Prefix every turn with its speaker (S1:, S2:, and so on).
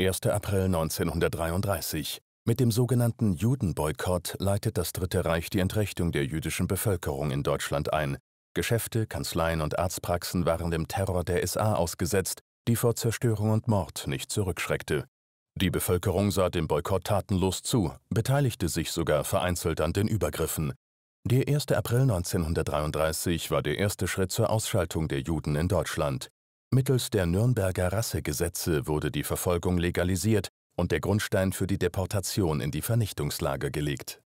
S1: 1. April 1933 mit dem sogenannten Judenboykott leitet das Dritte Reich die Entrechtung der jüdischen Bevölkerung in Deutschland ein. Geschäfte, Kanzleien und Arztpraxen waren dem Terror der SA ausgesetzt, die vor Zerstörung und Mord nicht zurückschreckte. Die Bevölkerung sah dem Boykott tatenlos zu, beteiligte sich sogar vereinzelt an den Übergriffen. Der 1. April 1933 war der erste Schritt zur Ausschaltung der Juden in Deutschland. Mittels der Nürnberger Rassegesetze wurde die Verfolgung legalisiert und der Grundstein für die Deportation in
S2: die Vernichtungslager gelegt